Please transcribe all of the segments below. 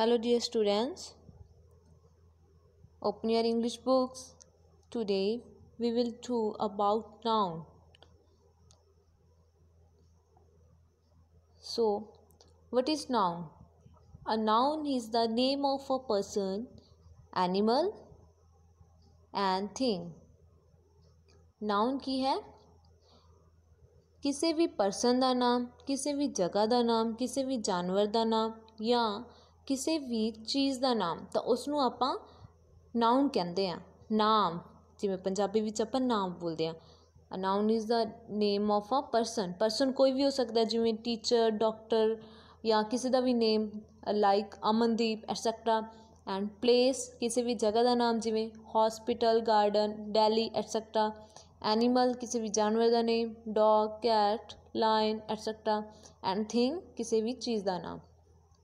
Hello dear students open your English books today we will to about noun so what is noun a noun is the name of a person animal and thing noun की है किसी भी person का नाम किसी भी जगह का नाम किसी भी जानवर का नाम या ਕਿਸੇ ਵੀ ਚੀਜ਼ ਦਾ ਨਾਮ ਤਾਂ ਉਸ ਨੂੰ ਆਪਾਂ ਨਾਉਨ ਕਹਿੰਦੇ ਆ ਨਾਮ ਜਿਵੇਂ ਪੰਜਾਬੀ ਵਿੱਚ ਆਪਾਂ ਨਾਮ ਬੋਲਦੇ ਆ a noun is the name of a person person ਕੋਈ ਵੀ ਹੋ ਸਕਦਾ ਜਿਵੇਂ ਟੀਚਰ ਡਾਕਟਰ ਜਾਂ ਕਿਸੇ ਦਾ ਵੀ name like Amandeep et cetera and place ਕਿਸੇ ਵੀ ਜਗ੍ਹਾ ਦਾ ਨਾਮ ਜਿਵੇਂ hospital garden Delhi et cetera animal ਕਿਸੇ ਵੀ ਜਾਨਵਰ ਦਾ name dog cat lion et cetera and thing ਕਿਸੇ ਵੀ ਚੀਜ਼ ਦਾ ਨਾਮ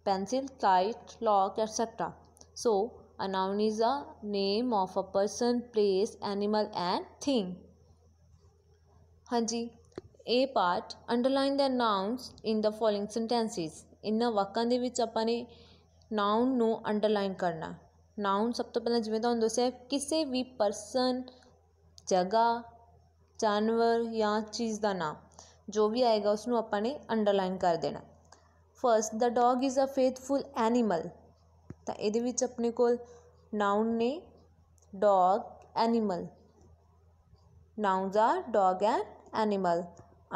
pencil, kite, clock, etc. So, a noun is a name of a person, place, animal and thing. ਹਾਂਜੀ ਇਹ part underline the nouns in the following sentences ਇਨਾਂ ਵਾਕਾਂ ਦੇ ਵਿੱਚ ਆਪਾਂ ਨੇ ਨਾਉਨ ਨੂੰ ਅੰਡਰਲਾਈਨ ਕਰਨਾ ਨਾਉਨ ਸਭ ਤੋਂ ਪਹਿਲਾਂ ਜਿਵੇਂ ਤੁਹਾਨੂੰ ਦੱਸਿਆ ਕਿਸੇ ਵੀ ਪਰਸਨ ਜਗ੍ਹਾ ਜਾਨਵਰ ਜਾਂ ਚੀਜ਼ ਦਾ ਨਾਮ ਜੋ ਵੀ ਆਏਗਾ ਉਸ ਨੂੰ ਆਪਾਂ ਨੇ ਅੰਡਰਲਾਈਨ ਕਰ ਦੇਣਾ first the dog is a faithful animal The ਇਹਦੇ ਵਿੱਚ ਆਪਣੇ noun ne, dog animal nouns are dog and animal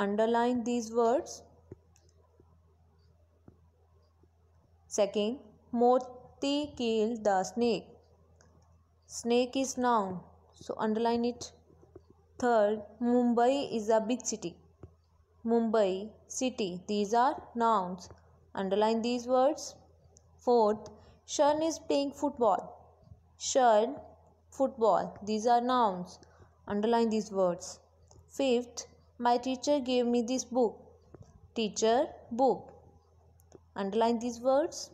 underline these words second moti kill the snake snake is noun so underline it third mumbai is a big city mumbai city these are nouns Underline these words. Fourth, Shan is playing football. Shan, football. These are nouns. Underline these words. Fifth, my teacher gave me this book. Teacher, book. Underline these words.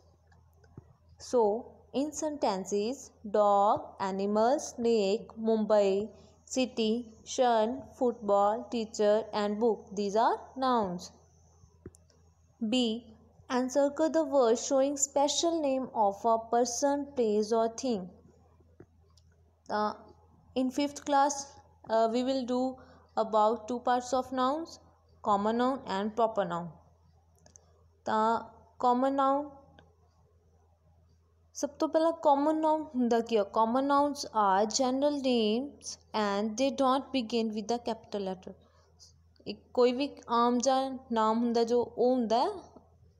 So, in sentences, dog, animal, snake, Mumbai, city, Shan, football, teacher and book. These are nouns. B and circle the word showing special name of a person, place or thing. Uh, in fifth class, uh, we will do about two parts of nouns, common noun and proper noun. The common noun. ਸਭ ਤੋਂ ਪਹਿਲਾਂ common noun ਹੁੰਦਾ ਕੀ ਹੈ common nouns are general names and they do not begin with the capital letter ਇੱਕ ਕੋਈ ਵੀ ਆਮ ਜਾਂ ਨਾਮ ਹੁੰਦਾ ਜੋ ਉਹ ਹੁੰਦਾ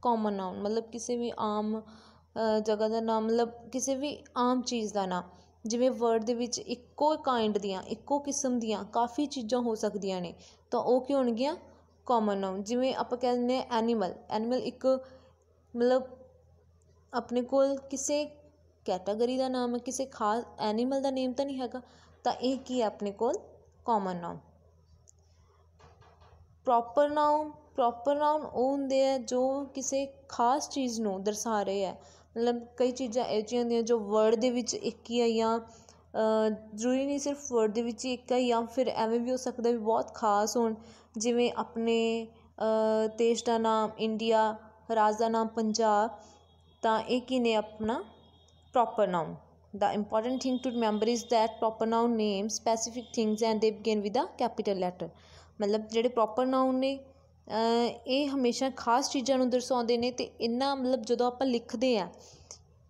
ਕਾਮਨ ਨਾਉਨ ਮਤਲਬ ਕਿਸੇ ਵੀ ਆਮ ਜਗ੍ਹਾ ਦਾ ਨਾਮ ਮਤਲਬ ਕਿਸੇ ਵੀ ਆਮ ਚੀਜ਼ ਦਾ ਨਾਮ ਜਿਵੇਂ ਵਰਡ ਦੇ ਵਿੱਚ ਇੱਕੋ ਕਾਈਂਡ ਦੀਆਂ ਇੱਕੋ ਕਿਸਮ ਦੀਆਂ ਕਾਫੀ ਚੀਜ਼ਾਂ ਹੋ ਸਕਦੀਆਂ ਨੇ ਤਾਂ ਉਹ ਕੀ ਹੋਣਗੀਆਂ ਕਾਮਨ ਨਾਉਨ ਜਿਵੇਂ ਆਪਾਂ ਕਹਿੰਦੇ ਐਨੀਮਲ ਐਨੀਮਲ ਇੱਕ ਮਤਲਬ ਆਪਣੇ ਕੋਲ ਕਿਸੇ ਕੈਟਾਗਰੀ ਦਾ ਨਾਮ ਹੈ ਕਿਸੇ ਖਾਸ ਐਨੀਮਲ ਦਾ ਨੇਮ ਤਾਂ ਨਹੀਂ ਹੈਗਾ ਤਾਂ ਇਹ ਕੀ ਹੈ ਆਪਣੇ ਕੋਲ ਕਾਮਨ ਨਾਮ ਪ੍ਰੋਪਰ ਨਾਉਨ ਪ੍ਰੋਪਰ ਨਾਉਨ ਉਹ ਹੁੰਦੇ ਆ ਜੋ ਕਿਸੇ ਖਾਸ ਚੀਜ਼ ਨੂੰ ਦਰਸਾ ਰਹੇ ਆ ਮਤਲਬ ਕਈ ਚੀਜ਼ਾਂ ਇਹੋ ਜਿਹੀਆਂ ਹੁੰਦੀਆਂ ਜੋ ਵਰਡ ਦੇ ਵਿੱਚ ਇੱਕ ਹੀ ਆ ਜਾਂ ਜ਼ਰੂਰੀ ਨਹੀਂ ਸਿਰਫ ਵਰਡ ਦੇ ਵਿੱਚ ਹੀ ਇੱਕ ਆ ਜਾਂ ਫਿਰ ਐਵੇਂ ਵੀ ਹੋ ਸਕਦਾ ਵੀ ਬਹੁਤ ਖਾਸ ਹੋਣ ਜਿਵੇਂ ਆਪਣੇ ਦੇਸ਼ ਦਾ ਨਾਮ ਇੰਡੀਆ ਰਾਜ ਦਾ ਨਾਮ ਪੰਜਾਬ ਤਾਂ ਇਹ ਕੀ ਨੇ ਆਪਣਾ ਪ੍ਰੋਪਰ ਨਾਮ ਦਾ important thing to remember is that proper noun name specific things and they begin with a capital letter ਮਤਲਬ ਜਿਹੜੇ ਪ੍ਰੋਪਰ ਨਾਊਨ ਨੇ ਇਹ ਹਮੇਸ਼ਾ ਖਾਸ ਚੀਜ਼ਾਂ ਨੂੰ ਦਰਸਾਉਂਦੇ ਨੇ ਅਤੇ ਇਹਨਾਂ ਮਤਲਬ ਜਦੋਂ ਆਪਾਂ ਲਿਖਦੇ ਹਾਂ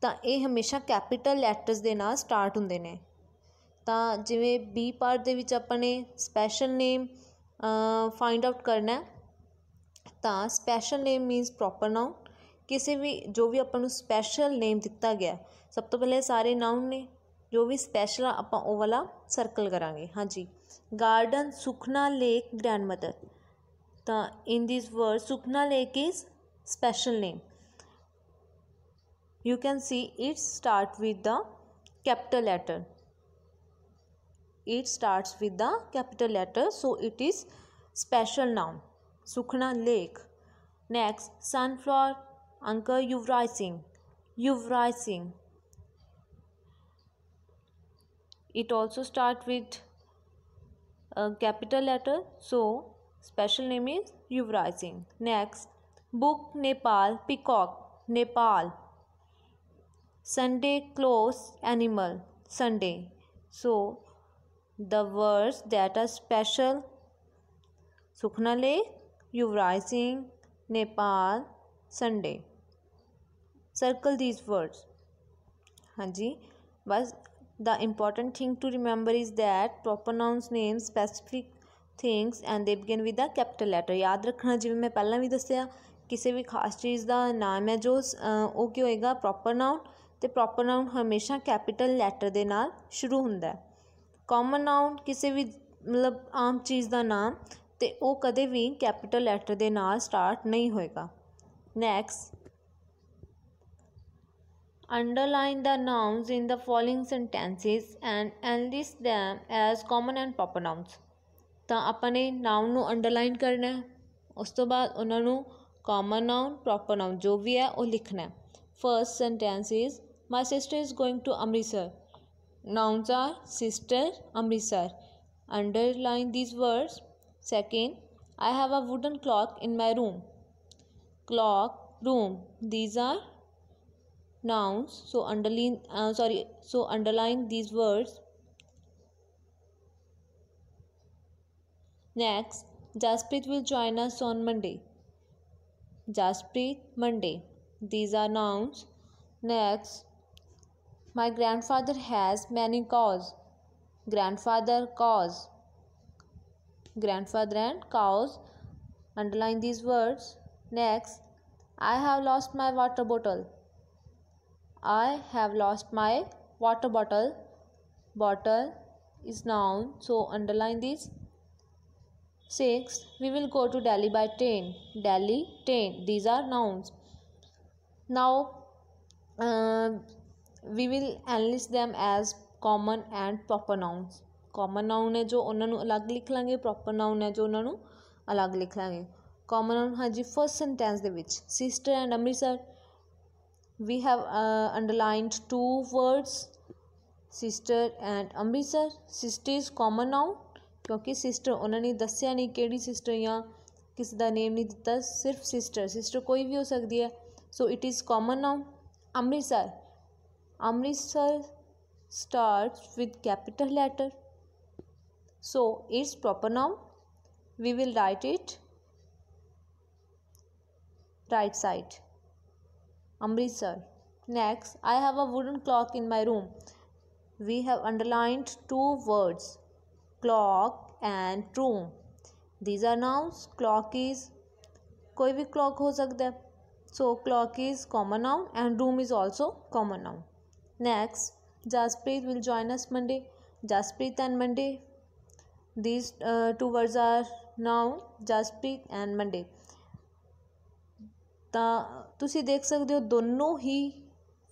ਤਾਂ ਇਹ ਹਮੇਸ਼ਾ ਕੈਪੀਟਲ ਲੈਟਰਸ ਦੇ ਨਾਲ ਸਟਾਰਟ ਹੁੰਦੇ ਨੇ ਤਾਂ ਜਿਵੇਂ ਬੀ ਪਾਰਟ ਦੇ ਵਿੱਚ ਆਪਾਂ ਨੇ ਸਪੈਸ਼ਲ ਨੇਮ ਫਾਈਂਡ ਆਊਟ ਕਰਨਾ ਤਾਂ special name means proper noun ਕਿਸੇ ਵੀ ਜੋ ਵੀ ਆਪਾਂ ਨੂੰ ਸਪੈਸ਼ਲ ਨੇਮ ਦਿੱਤਾ ਗਿਆ ਸਭ ਤੋਂ ਪਹਿਲੇ ਸਾਰੇ ਨਾਉਨ ਨੇ ਜੋ ਵੀ ਸਪੈਸ਼ਲ ਆਪਾਂ ਉਹ ਵਾਲਾ ਸਰਕਲ ਕਰਾਂਗੇ ਹਾਂਜੀ garden Sukhna Lake grandmother. The, in this word, Sukhna Lake is special name. You can see it starts with the capital letter. It starts with the capital letter, so it is special noun. Sukhna Lake. Next, sunflower. Uncle Yuvraj Singh. Yuvraj Singh. It also starts with uh, capital letter so special name is yuvraj singh next book nepal peacock nepal sunday close animal sunday so the words that are special Sukhna lake Yuvraj Singh Nepal Sunday circle these words हाँ जी बस the important thing to remember is that proper nouns name specific things and they begin with the capital letter ਯਾਦ ਰੱਖਣਾ ਜਿਵੇਂ ਮੈਂ ਪਹਿਲਾਂ ਵੀ ਦੱਸਿਆ ਕਿਸੇ ਵੀ ਖਾਸ ਚੀਜ਼ ਦਾ ਨਾਮ ਹੈ ਜੋ ਉਹ ਕੀ ਹੋਏਗਾ ਪ੍ਰੋਪਰ ਨਾਉਨ ਤੇ ਪ੍ਰੋਪਰ ਨਾਉਨ ਹਮੇਸ਼ਾ ਕੈਪੀਟਲ ਲੈਟਰ ਦੇ ਨਾਲ ਸ਼ੁਰੂ ਹੁੰਦਾ ਹੈ ਕਾਮਨ ਨਾਉਨ ਕਿਸੇ ਵੀ ਮਤਲਬ ਆਮ ਚੀਜ਼ ਦਾ ਨਾਮ ਤੇ ਉਹ ਕਦੇ ਵੀ ਕੈਪੀਟਲ ਲੈਟਰ ਦੇ ਨਾਲ ਸਟਾਰਟ ਨਹੀਂ ਹੋਏਗਾ next Underline the nouns in the following sentences and enlist them as common and proper nouns. ਤਾਂ ਆਪਾਂ ਨੇ ਨਾਉਨ ਨੂੰ ਅੰਡਰਲਾਈਨ ਕਰਨਾ ਹੈ ਉਸ ਤੋਂ ਬਾਅਦ ਉਹਨਾਂ ਨੂੰ ਕਾਮਨ ਨਾਉਨ ਪ੍ਰੋਪਰ ਨਾਉਨ ਜੋ ਵੀ ਹੈ ਉਹ ਲਿਖਣਾ ਹੈ first sentence is my sister is going to Amritsar nouns are sister Amritsar underline these words second I have a wooden clock in my room clock room these are nouns so underline uh, sorry so underline these words next jasprit will join us on monday jasprit monday these are nouns next my grandfather has many cows grandfather cows grandfather and cows underline these words next i have lost my water bottle I have lost my water bottle. Bottle is noun, so underline these. 6. We will go to Delhi by train. Delhi, train. These are nouns. Now, um, we will analyze them as common and proper nouns. Common noun is jo onanu alag likhlange, proper noun is jo onanu alag likhlange. Common noun first sentence de which sister and Amritsar we have uh, underlined two words sister and Amritsar sister is common noun ਕਿਉਂਕਿ sister, ਉਹਨਾਂ ਨੇ ਦੱਸਿਆ ਨਹੀਂ ਕਿਹੜੀ sister ਜਾਂ ਕਿਸ ਦਾ ਨੇਮ ਨਹੀਂ ਦਿੱਤਾ ਸਿਰਫ ਸਿਸਟਰ ਸਿਸਟਰ ਕੋਈ ਵੀ ਹੋ ਸਕਦੀ ਹੈ so it is common noun starts with capital letter so its proper noun we will write it right side Amritsar. Next, I have a wooden clock in my room. We have underlined two words clock and room. These are nouns. Clock is कोई भी clock हो सकता है. So clock is common noun and room is also common noun. Next, Jaspreet will join us Monday. Jaspreet and Monday. These uh, two words are noun. Jaspreet and Monday. The ਤੁਸੀਂ देख सकते हो दोनों ही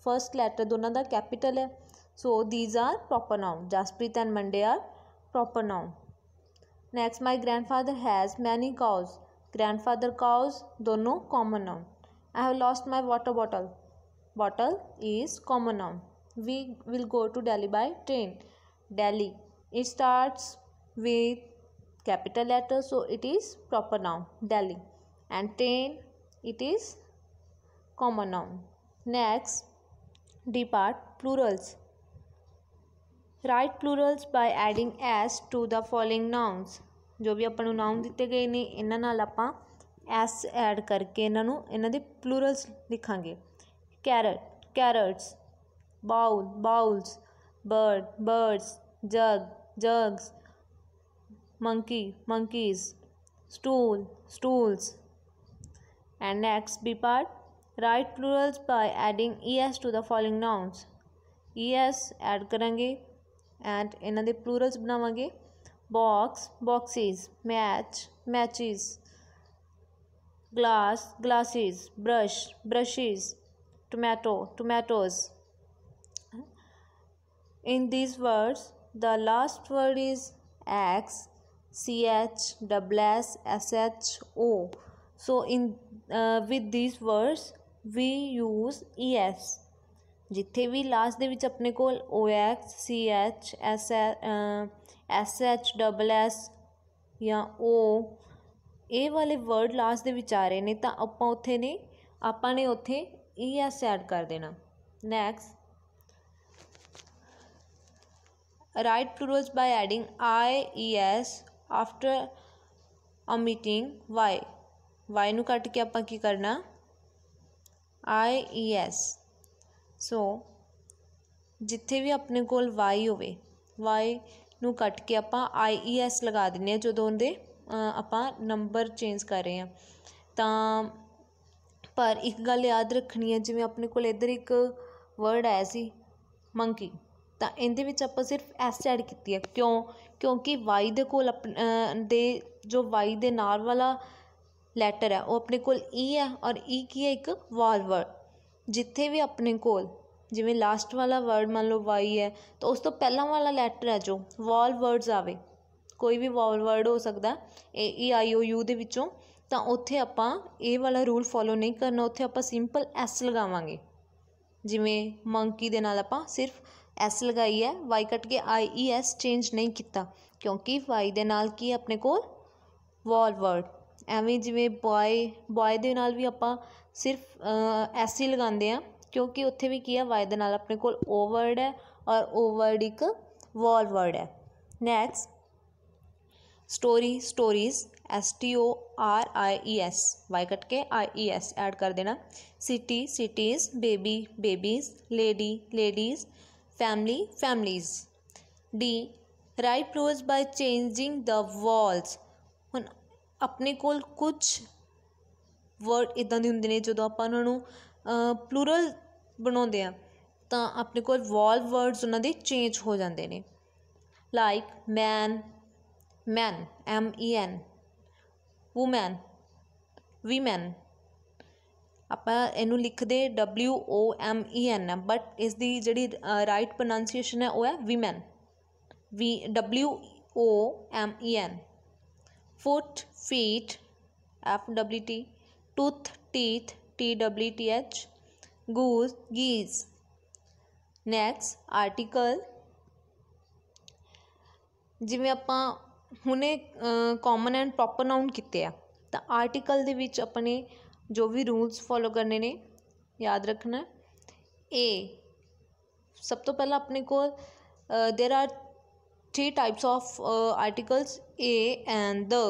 first letter दोनों का capital है so these are proper noun Jaspreet and Monday are proper noun next my grandfather has many cows grandfather cows दोनों common noun I have lost my water bottle bottle is common noun we will go to Delhi by train Delhi it starts with capital letter so it is proper noun Delhi and train it is common noun next depart plurals right plurals by adding S to the following nouns ਜੋ ਵੀ ਆਪਾਂ ਨੂੰ noun ਦਿੱਤੇ ਗਏ ਨੇ ਇਹਨਾਂ ਨਾਲ ਆਪਾਂ ਐਸ ਐਡ ਕਰਕੇ ਇਹਨਾਂ ਨੂੰ ਇਹਨਾਂ ਦੇ ਪਲੂਰਲਸ ਲਿਖਾਂਗੇ carrot carrots bowl bowls bird birds jug jugs monkey monkeys stool stools and next b part Write plurals by adding es to the following nouns. es add करेंगे and इन्हें plurals बनावांगे box boxes match matches glass glasses brush brushes tomato tomatoes in these words the last word is x ch double s s h o so in uh, with these words we use e s ਜਿੱਥੇ ਵੀ last ਦੇ ਵਿੱਚ ਆਪਣੇ ਕੋਲ o x c h s s h double s ਜਾਂ o ਇਹ ਵਾਲੇ word last ਦੇ ਵਿੱਚ ਆ ਰਹੇ ਨੇ ਤਾਂ ਆਪਾਂ ਉੱਥੇ ਨੇ ਆਪਾਂ ਨੇ ਉੱਥੇ ਈ ਐਸ ਐਡ ਕਰ ਦੇਣਾ next write plurals by adding i after a meeting y y ਨੂੰ ਕੱਟ ਕੇ ਆਪਾਂ ਕੀ ਕਰਨਾ ਆਈ ਈ ਐਸ ਸੋ ਜਿੱਥੇ ਵੀ ਆਪਣੇ ਕੋਲ ਵਾਈ ਹੋਵੇ ਵਾਈ ਨੂੰ ਕੱਟ ਕੇ ਆਪਾਂ ਆਈ ਈ ਐਸ ਲਗਾ ਦਿੰਦੇ ਆ ਜਦੋਂ ਉਹਦੇ ਆਪਾਂ ਨੰਬਰ ਚੇਂਜ ਕਰ ਰਹੇ ਆ ਤਾਂ ਪਰ ਇੱਕ ਗੱਲ ਯਾਦ ਰੱਖਣੀ ਹੈ ਜਿਵੇਂ ਆਪਣੇ ਕੋਲ ਇੱਧਰ ਇੱਕ ਵਰਡ ਆਇਆ ਸੀ ਮੰਕੀ ਤਾਂ ਇਹਦੇ ਵਿੱਚ ਆਪਾਂ ਸਿਰਫ ਐਸ ਐਡ ਕੀਤੀ ਹੈ ਕਿਉਂ ਕਿਉਂਕਿ ਵਾਈ ਦੇ ਕੋਲ ਦੇ ਜੋ ਵਾਈ ਦੇ ਨਾਲ ਵਾਲਾ ਲੈਟਰ ਹੈ ਉਹ ਆਪਣੇ ਕੋਲ ਈ e ਹੈ ਔਰ ਈ e ਕੀ ਹੈ ਇੱਕ ਵਾਰ ਵਰਡ ਜਿੱਥੇ ਵੀ ਆਪਣੇ ਕੋਲ ਜਿਵੇਂ ਲਾਸਟ ਵਾਲਾ ਵਰਡ ਮੰਨ ਲਓ ਵਾਈ ਹੈ ਤਾਂ ਉਸ ਤੋਂ ਪਹਿਲਾਂ ਵਾਲਾ ਲੈਟਰ ਹੈ ਜੋ ਵਾਲ ਵਰਡਸ ਆਵੇ ਕੋਈ ਵੀ ਵਾਲ ਵਰਡ ਹੋ ਸਕਦਾ ਏ ਈ ਆਈ ਓ ਯੂ ਦੇ ਵਿੱਚੋਂ ਤਾਂ ਉੱਥੇ ਆਪਾਂ ਇਹ ਵਾਲਾ ਰੂਲ ਫੋਲੋ ਨਹੀਂ ਕਰਨਾ ਉੱਥੇ ਆਪਾਂ ਸਿੰਪਲ ਐਸ ਲਗਾਵਾਂਗੇ ਜਿਵੇਂ ਮੰਕੀ ਦੇ ਨਾਲ ਆਪਾਂ ਸਿਰਫ ਐਸ ਲਗਾਈ ਹੈ ਵਾਈ ਕੱਟ ਕੇ ਆਈ ਈ ਐਸ ਚੇਂਜ ਨਹੀਂ ਕੀਤਾ ਕਿਉਂਕਿ ਵਾਈ ਦੇ ਨਾਲ ਕੀ ਆਪਣੇ ਕੋਲ ਵਾਲ ਵਰਡ एवें जिमें बॉय बॉय के नाल भी आप सिर्फ एस ही लगाते हैं क्योंकि उत्थे भी की है वाई दे अपने को वर्ड है और ओवर्ड एक ਓ वर्ड ਇੱਕ vowel story stories s t o r i e s y cut के आई ई एस एड कर देना city cities baby babies lady ladies family families d write pros by changing the vowels हूँ ਆਪਣੇ ਕੋਲ ਕੁਝ word ਇੱਦਾਂ ਦੇ ਹੁੰਦੇ ਨੇ ਜਦੋਂ ਆਪਾਂ ਉਹਨਾਂ ਨੂੰ ਪਲੂਰਲ ਬਣਾਉਂਦੇ ਹਾਂ ਤਾਂ ਆਪਣੇ ਕੋਲ ਵਾਲ ਵਰਡਸ ਉਹਨਾਂ ਦੇ ਚੇਂਜ ਹੋ ਜਾਂਦੇ ਨੇ like man man M E N woman women ਆਪਾਂ ਇਹਨੂੰ ਲਿਖਦੇ W O M E N but ਇਸ ਦੀ ਜਿਹੜੀ ਰਾਈਟ ਪ੍ਰੋਨਾਂਸੀਏਸ਼ਨ ਹੈ ਉਹ ਹੈ ਵੀਮੈਨ ਵੀ W O M E N foot feet F W T tooth teeth T W T H goose geese next article जिमें आप हमने कॉमन एंड प्रोपर नाउन किए हैं तो आर्टिकल दे अपने जो भी रूल्स फॉलो करने ने याद रखना ए सब तो पहला अपने को there are three types of articles a a the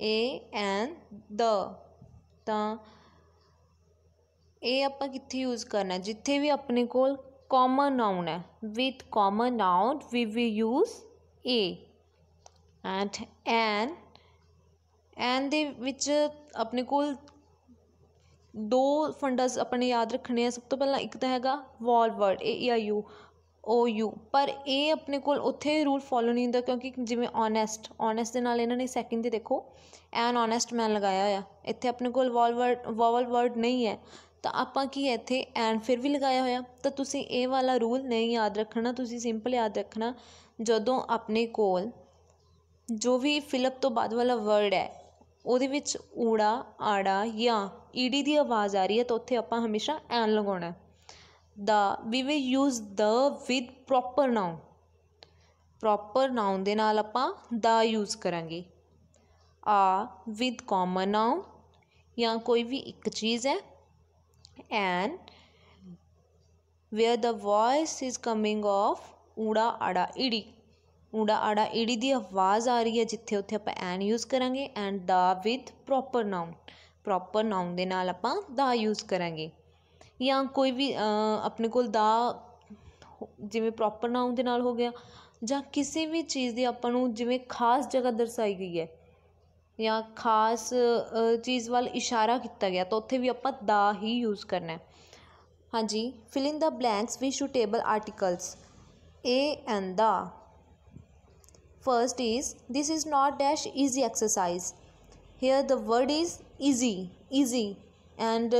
the a and the आप कितने यूज करना है जिथे भी अपने कोल कॉमन नाउन है with common noun we we use a and an an दे अपने कोल दो फंडस अपने याद रखने हैं सब तो पहला एक तो है vowel word a i u o u ਪਰ ਇਹ ਆਪਣੇ ਕੋਲ ਉੱਥੇ ਰੂਲ ਫੋਲੋ ਨਹੀਂ ਹੁੰਦਾ ਕਿਉਂਕਿ ਜਿਵੇਂ ਓਨੈਸਟ ਓਨੈਸਟ ਦੇ ਨਾਲ ਇਹਨਾਂ ਨੇ ਸੈਕਿੰਡ ਤੇ ਦੇਖੋ ਐਨ ਓਨੈਸਟ ਮੈਨ ਲਗਾਇਆ ਹੋਇਆ ਇੱਥੇ ਆਪਣੇ ਕੋਲ ਵੋਲ ਵਰਡ ਵੋਵਲ ਵਰਡ ਨਹੀਂ ਹੈ ਤਾਂ ਆਪਾਂ ਕੀ ਹੈ ਇੱਥੇ ਐਨ ਫਿਰ ਵੀ ਲਗਾਇਆ ਹੋਇਆ ਤਾਂ ਤੁਸੀਂ ਇਹ ਵਾਲਾ ਰੂਲ ਨਹੀਂ ਯਾਦ ਰੱਖਣਾ ਤੁਸੀਂ ਸਿੰਪਲ ਯਾਦ ਰੱਖਣਾ ਜਦੋਂ ਆਪਣੇ ਕੋਲ ਜੋ ਵੀ ਫਿਲਪ ਤੋਂ ਬਾਅਦ ਵਾਲਾ ਵਰਡ ਹੈ ਉਹਦੇ ਵਿੱਚ ਊੜਾ ਆੜਾ ਜਾਂ ਈਡੀ ਦੀ ਆਵਾਜ਼ ਆ ਰਹੀ ਹੈ ਤਾਂ ਉੱਥੇ ਆਪਾਂ ਹਮੇਸ਼ਾ ਐਨ ਲਗਾਉਣਾ the we will use the with proper noun proper noun ਦੇ ਨਾਲ ਆਪਾਂ the use ਕਰਾਂਗੇ a with common noun ਜਾਂ ਕੋਈ ਵੀ ਇੱਕ ਚੀਜ਼ ਹੈ and where the voice is coming off ਊੜਾ ਆੜਾ ਈੜੀ ਊੜਾ ਆੜਾ ਈੜੀ ਦੀ ਆਵਾਜ਼ ਆ ਰਹੀ ਹੈ ਜਿੱਥੇ ਉੱਥੇ ਆਪਾਂ ਐਨ ਯੂਜ਼ ਕਰਾਂਗੇ and the with proper noun proper noun ਦੇ ਨਾਲ ਆਪਾਂ ਦਾ ਯੂਜ਼ ਕਰਾਂਗੇ ਜਾਂ ਕੋਈ ਵੀ ਆਪਣੇ ਕੋਲ ਦਾ ਜਿਵੇਂ ਪ੍ਰੋਪਰ ਨਾਉਨ ਦੇ ਨਾਲ ਹੋ ਗਿਆ ਜਾਂ ਕਿਸੇ ਵੀ ਚੀਜ਼ ਦੀ ਆਪਾਂ ਨੂੰ ਜਿਵੇਂ ਖਾਸ ਜਗ੍ਹਾ ਦਰਸਾਈ ਗਈ ਹੈ ਜਾਂ ਖਾਸ ਚੀਜ਼ ਵੱਲ ਇਸ਼ਾਰਾ ਕੀਤਾ ਗਿਆ ਤਾਂ ਉੱਥੇ ਵੀ ਆਪਾਂ ਦਾ ਹੀ ਯੂਜ਼ ਕਰਨਾ ਹੈ ਹਾਂਜੀ fill in the blanks with suitable articles a and the first is this is not dash easy exercise here the word is easy easy and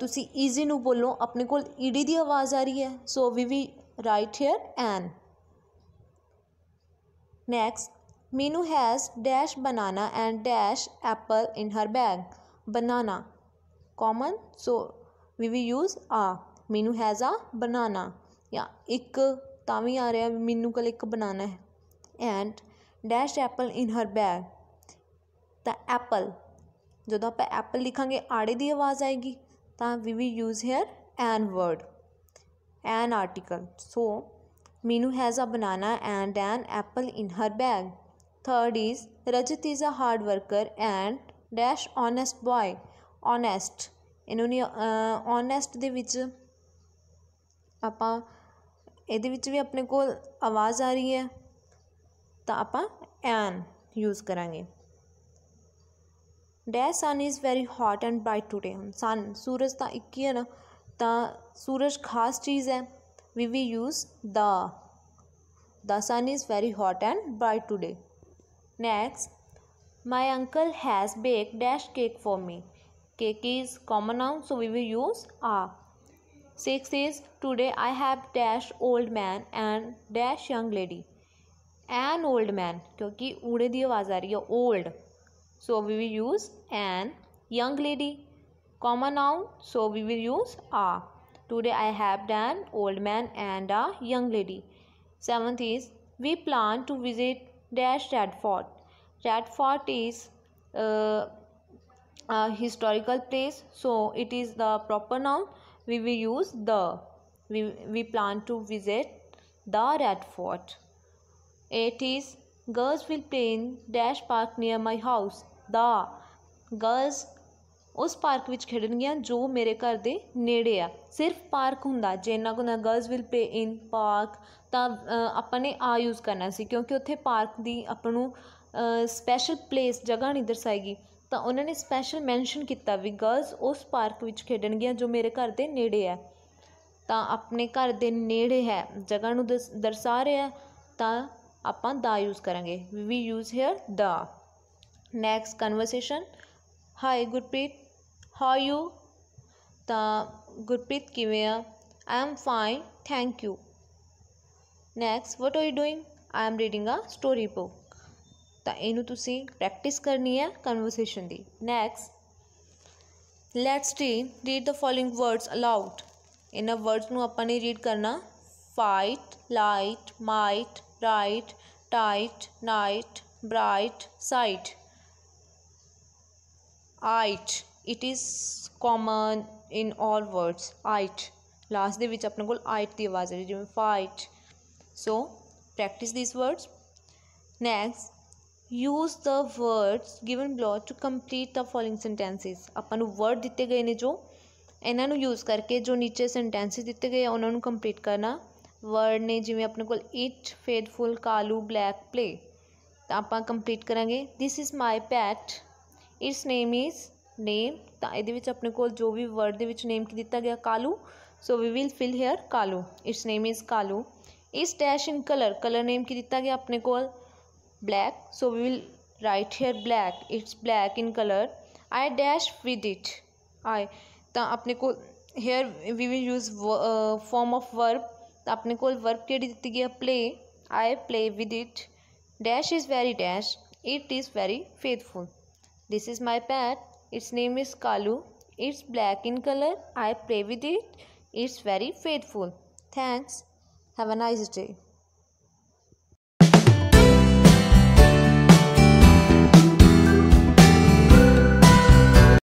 ਤੁਸੀਂ ਈਜ਼ੀ ਨੂੰ ਬੋਲੋ ਆਪਣੇ ਕੋਲ ਈਡੀ ਦੀ ਆਵਾਜ਼ ਆ ਰਹੀ ਹੈ so we we write here an next Meenu has dash banana and dash apple in her bag banana common so we we use a Meenu has a banana या एक ਤਾਂ ਵੀ ਆ ਰਿਹਾ ਮੈਨੂੰ ਕੋਲ ਇੱਕ ਬਨਾਨਾ ਹੈ and dash apple in her bag ਤਾਂ ਐਪਲ ਜਦੋਂ ਆਪਾਂ ਐਪਲ ਲਿਖਾਂਗੇ ਆੜੇ ਦੀ ਆਵਾਜ਼ ਆਏਗੀ now we will use here an word an article so meenu has a banana and an apple in her bag third is rajat is a hard worker and dash honest boy honest इन्होंने ऑनैसट ਦੇ ਵਿੱਚ ਆਪਾਂ ਇਹਦੇ ਵਿੱਚ ਵੀ ਆਪਣੇ ਕੋਲ ਆਵਾਜ਼ ਆ ਰਹੀ ਹੈ ਤਾਂ ਆਪਾਂ ਐਨ ਯੂਜ਼ ਕਰਾਂਗੇ the sun is very hot and bright today sun सूरज तो एक ही है ना तो सूरज खास चीज़ है we we use the the sun is very hot and bright today next my uncle has bake dash cake for me cake is common now so we we use a six is today I have dash old man and dash young lady an old man क्योंकि उड़े की आवाज़ आ रही है old so we will use an young lady common noun so we will use a today i have an old man and a young lady seventh is we plan to visit dash radford radford is uh, a historical place so it is the proper noun we will use the we, we plan to visit the radford 8 is girls will play in dash park near my house the girls ਉਸ park ਵਿੱਚ ਖੇਡਣਗੀਆਂ ਜੋ ਮੇਰੇ ਘਰ ਦੇ ਨੇੜੇ ਆ ਸਿਰਫ ਪਾਰਕ ਹੁੰਦਾ ਜੇ ਇਹਨਾਂ ਕੋਲ girls will play in park ਤਾਂ ਆਪਾਂ ਨੇ ਆ ਯੂਜ਼ ਕਰਨਾ ਸੀ ਕਿਉਂਕਿ ਉੱਥੇ ਪਾਰਕ ਦੀ ਆਪਾਂ ਨੂੰ ਸਪੈਸ਼ਲ ਪਲੇਸ ਜਗ੍ਹਾ ਨਹੀਂ ਦਰਸਾਏਗੀ ਤਾਂ ਉਹਨਾਂ ਨੇ ਸਪੈਸ਼ਲ ਮੈਂਸ਼ਨ ਕੀਤਾ ਵੀ ਗਰਲਸ ਉਸ ਪਾਰਕ ਵਿੱਚ ਖੇਡਣਗੀਆਂ ਜੋ ਮੇਰੇ ਘਰ ਦੇ ਨੇੜੇ ਆ ਤਾਂ ਆਪਣੇ ਘਰ ਦੇ ਨੇੜੇ ਹੈ ਜਗ੍ਹਾ ਨੂੰ ਦਰਸਾ ਰਿਹਾ ਤਾਂ ਆਪਾਂ ਦਾ ਯੂਜ਼ ਕਰਾਂਗੇ we use here the next conversation hi gurpreet how are you the gurpreet kimeya i am fine thank you next what are you doing i am reading a story book ਤਾਂ ਇਹਨੂੰ ਤੁਸੀਂ practice ਕਰਨੀ ਹੈ conversation ਦੀ next let's ਟੀ read the following words aloud ਇਹਨਾਂ words ਨੂੰ ਆਪਾਂ ਨੇ ਰੀਡ ਕਰਨਾ fight light might right tight night bright sight आइट it is common in all words आइट लास्ट के अपने ਆਪਣੇ की आवाज़ ਦੀ ਆਵਾਜ਼ ਆ ਰਹੀ ਜਿਵੇਂ fight so practice these use the words given below to complete the following sentences अपन वर्ड दिते गए ने जो इन्हों यूज़ करके जो नीचे सेंटेंसेस दिते गए उन्होंने कंप्लीट करना वर्ड ने जिमें अपने को it faithful Kalu black play आप कंप्लीट करा this is my pet its name is name तो ये अपने को जो भी वर्ड नेम की दिता गया Kalu so we will fill here Kalu its name is Kalu is dash in colour colour name की दिता गया अपने को black so we will write here black it's black in colour I dash with it I तो अपने को here we will use form of verb तो अपने को वर्ब कि दी गई play I play with it dash is very dash it is very faithful This is my pet. Its name is Kalu. It's black in color. I play with it. It's very faithful. Thanks. Have a nice day.